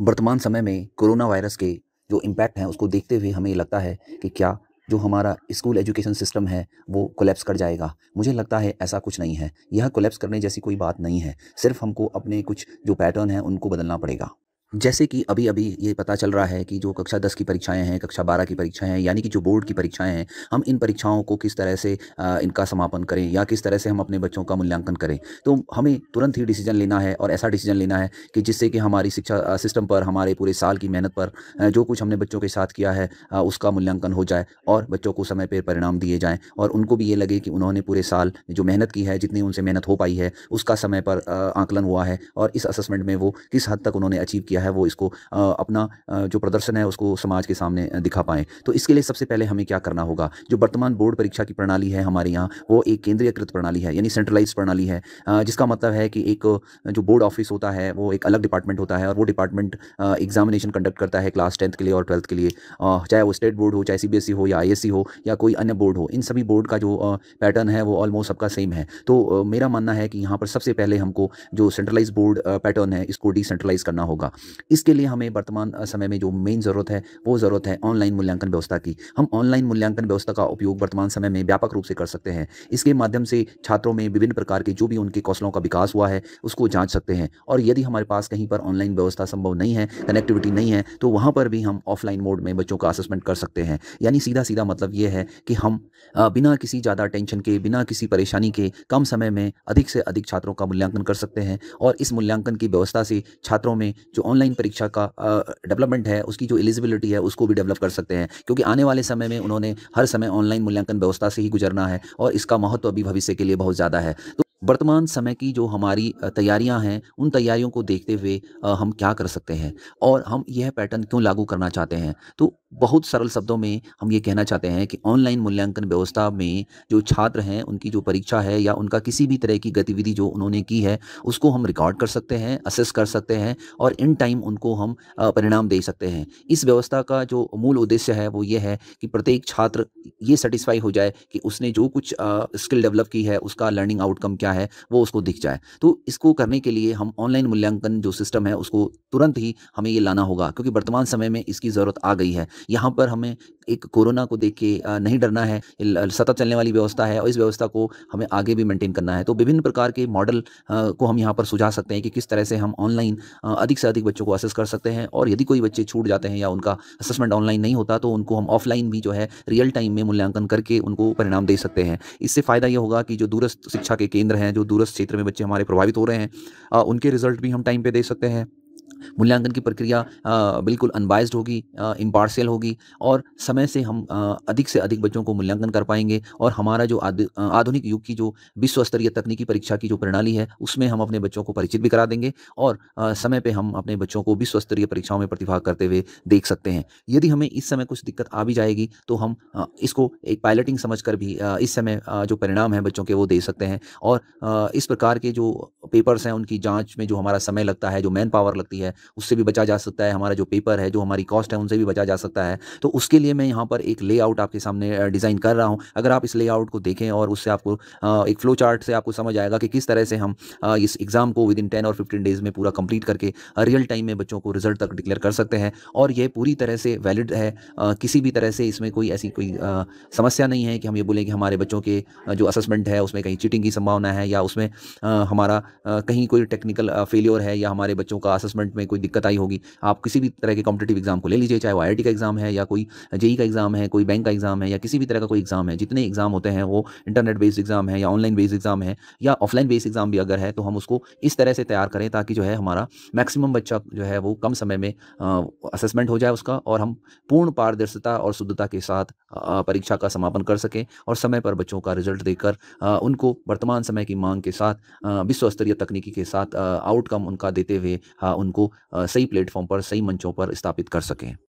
वर्तमान समय में कोरोना वायरस के जो इम्पैक्ट हैं उसको देखते हुए हमें लगता है कि क्या जो हमारा स्कूल एजुकेशन सिस्टम है वो कोलेप्स कर जाएगा मुझे लगता है ऐसा कुछ नहीं है यह कोलेप्स करने जैसी कोई बात नहीं है सिर्फ हमको अपने कुछ जो पैटर्न हैं उनको बदलना पड़ेगा जैसे कि अभी अभी ये पता चल रहा है कि जो कक्षा दस की परीक्षाएं हैं कक्षा बारह की परीक्षाएं हैं यानी कि जो बोर्ड की परीक्षाएं हैं हम इन परीक्षाओं को किस तरह से इनका समापन करें या किस तरह से हम अपने बच्चों का मूल्यांकन करें तो हमें तुरंत ही डिसीजन लेना है और ऐसा डिसीजन लेना है कि जिससे कि हमारी शिक्षा सिस्टम पर हमारे पूरे साल की मेहनत पर जो कुछ हमने बच्चों के साथ किया है उसका मूल्यांकन हो जाए और बच्चों को समय पर परिणाम दिए जाएँ और उनको भी ये लगे कि उन्होंने पूरे साल जो मेहनत की है जितनी उनसे मेहनत हो पाई है उसका समय पर आकलन हुआ है और इस असेसमेंट में वो किस हद तक उन्होंने अचीव किया है वो इसको अपना जो प्रदर्शन है उसको समाज के सामने दिखा पाएँ तो इसके लिए सबसे पहले हमें क्या करना होगा जो वर्तमान बोर्ड परीक्षा की प्रणाली है हमारे यहाँ वो एक केंद्रीयकृत प्रणाली है यानी सेंट्रलाइज प्रणाली है जिसका मतलब है कि एक जो बोर्ड ऑफिस होता है वो एक अलग डिपार्टमेंट होता है और वो डिपार्टमेंट एग्जामिनेशन कंडक्ट करता है क्लास टेंथ के लिए और ट्वेल्थ के लिए चाहे वो स्टेट बोर्ड हो चाहे सी e हो या आई e हो या कोई अन्य बोर्ड हो इन सभी बोर्ड का जो पैटर्न है वो ऑलमोस्ट सबका सेम है तो मेरा मानना है कि यहाँ पर सबसे पहले हमको जो सेंट्रलाइज बोर्ड पैटर्न है इसको डिसेंट्रलाइज करना होगा इसके लिए हमें वर्तमान समय में जो मेन ज़रूरत है वो ज़रूरत है ऑनलाइन मूल्यांकन व्यवस्था की हम ऑनलाइन मूल्यांकन व्यवस्था का उपयोग वर्तमान समय में व्यापक रूप से कर सकते हैं इसके माध्यम से छात्रों में विभिन्न प्रकार के जो भी उनके कौशलों का विकास हुआ है उसको जाँच सकते हैं और यदि हमारे पास कहीं पर ऑनलाइन व्यवस्था संभव नहीं है कनेक्टिविटी नहीं है तो वहाँ पर भी हम ऑफलाइन मोड में बच्चों का असेसमेंट कर सकते हैं यानी सीधा सीधा मतलब ये है कि हम बिना किसी ज़्यादा टेंशन के बिना किसी परेशानी के कम समय में अधिक से अधिक छात्रों का मूल्यांकन कर सकते हैं और इस मूल्यांकन की व्यवस्था से छात्रों में जो ऑनलाइन परीक्षा का डेवलपमेंट है उसकी जो एलिजिबिलिटी है उसको भी डेवलप कर सकते हैं क्योंकि आने वाले समय में उन्होंने हर समय ऑनलाइन मूल्यांकन व्यवस्था से ही गुजरना है और इसका महत्व अभी भविष्य के लिए बहुत ज़्यादा है तो वर्तमान समय की जो हमारी तैयारियां हैं उन तैयारियों को देखते हुए हम क्या कर सकते हैं और हम यह पैटर्न क्यों लागू करना चाहते हैं तो बहुत सरल शब्दों में हम ये कहना चाहते हैं कि ऑनलाइन मूल्यांकन व्यवस्था में जो छात्र हैं उनकी जो परीक्षा है या उनका किसी भी तरह की गतिविधि जो उन्होंने की है उसको हम रिकॉर्ड कर सकते हैं असेस कर सकते हैं और इन टाइम उनको हम परिणाम दे सकते हैं इस व्यवस्था का जो मूल उद्देश्य है वो ये है कि प्रत्येक छात्र ये सेटिस्फाई हो जाए कि उसने जो कुछ स्किल डेवलप की है उसका लर्निंग आउटकम क्या है वो उसको दिख जाए तो इसको करने के लिए हम ऑनलाइन मूल्यांकन जो सिस्टम है उसको तुरंत ही हमें ये लाना होगा क्योंकि वर्तमान समय में इसकी ज़रूरत आ गई है यहाँ पर हमें एक कोरोना को देख के नहीं डरना है सतत चलने वाली व्यवस्था है और इस व्यवस्था को हमें आगे भी मेंटेन करना है तो विभिन्न प्रकार के मॉडल को हम यहाँ पर सुझा सकते हैं कि किस तरह से हम ऑनलाइन अधिक से अधिक बच्चों को असेस कर सकते हैं और यदि कोई बच्चे छूट जाते हैं या उनका असेसमेंट ऑनलाइन नहीं होता तो उनको हम ऑफलाइन भी जो है रियल टाइम में मूल्यांकन करके उनको परिणाम दे सकते हैं इससे फ़ायदा ये होगा कि जो दूरस्थ शिक्षा के केंद्र हैं जो दूरस्थ क्षेत्र में बच्चे हमारे प्रभावित हो रहे हैं उनके रिजल्ट भी हम टाइम पर दे सकते हैं मूल्यांकन की प्रक्रिया बिल्कुल अनबाइज्ड होगी इम्पार्शियल होगी और समय से हम अधिक से अधिक बच्चों को मूल्यांकन कर पाएंगे और हमारा जो आधुनिक युग की जो विश्व स्तरीय तकनीकी परीक्षा की जो प्रणाली है उसमें हम अपने बच्चों को परिचित भी करा देंगे और समय पर हम अपने बच्चों को विश्व स्तरीय परीक्षाओं में प्रतिभाग करते हुए देख सकते हैं यदि हमें इस समय कुछ दिक्कत आ भी जाएगी तो हम इसको एक पायलटिंग समझ भी इस समय जो परिणाम है बच्चों के वो दे सकते हैं और इस प्रकार के जो पेपर्स हैं उनकी जांच में जो हमारा समय लगता है जो मैन पावर लगती है उससे भी बचा जा सकता है हमारा जो पेपर है जो हमारी कॉस्ट है उनसे भी बचा जा सकता है तो उसके लिए मैं यहाँ पर एक लेआउट आपके सामने डिज़ाइन कर रहा हूँ अगर आप इस लेआउट को देखें और उससे आपको एक फ्लो चार्ट से आपको समझ आएगा कि किस तरह से हम इस एग्ज़ाम को विद इन टेन और फिफ्टीन डेज़ में पूरा कंप्लीट करके रियल टाइम में बच्चों को रिजल्ट तक डिक्लेयर कर सकते हैं और ये पूरी तरह से वैलिड है किसी भी तरह से इसमें कोई ऐसी कोई समस्या नहीं है कि हम ये बोलें कि हमारे बच्चों के जो असेसमेंट है उसमें कहीं चीटिंग की संभावना है या उसमें हमारा कहीं कोई टेक्निकल फेलियर है या हमारे बच्चों का असेसमेंट में कोई दिक्कत आई होगी आप किसी भी तरह के कॉम्पिटेटिव एग्जाम को ले लीजिए चाहे वो आई का एग्जाम है या कोई जेई e e का एग्जाम है कोई बैंक का एग्जाम है या किसी भी तरह का कोई एग्जाम है जितने एग्जाम होते हैं वो इंटरनेट बेस्ड एग्जाम है या ऑनलाइन बेस्ड एग्जाम है या ऑफलाइन बेस्ड एग्जाम भी अगर है तो हम उसको इस तरह से तैयार करें ताकि जो है हमारा मैक्सिमम बच्चा जो है वो कम समय में असेसमेंट हो जाए उसका और हम पूर्ण पारदर्शिता और शुद्धता के साथ परीक्षा का समापन कर सकें और समय पर बच्चों का रिजल्ट देकर उनको वर्तमान समय की मांग के साथ विश्व स्तरीय या तकनीकी के साथ आउटकम उनका देते हुए हाँ, उनको सही प्लेटफॉर्म पर सही मंचों पर स्थापित कर सकें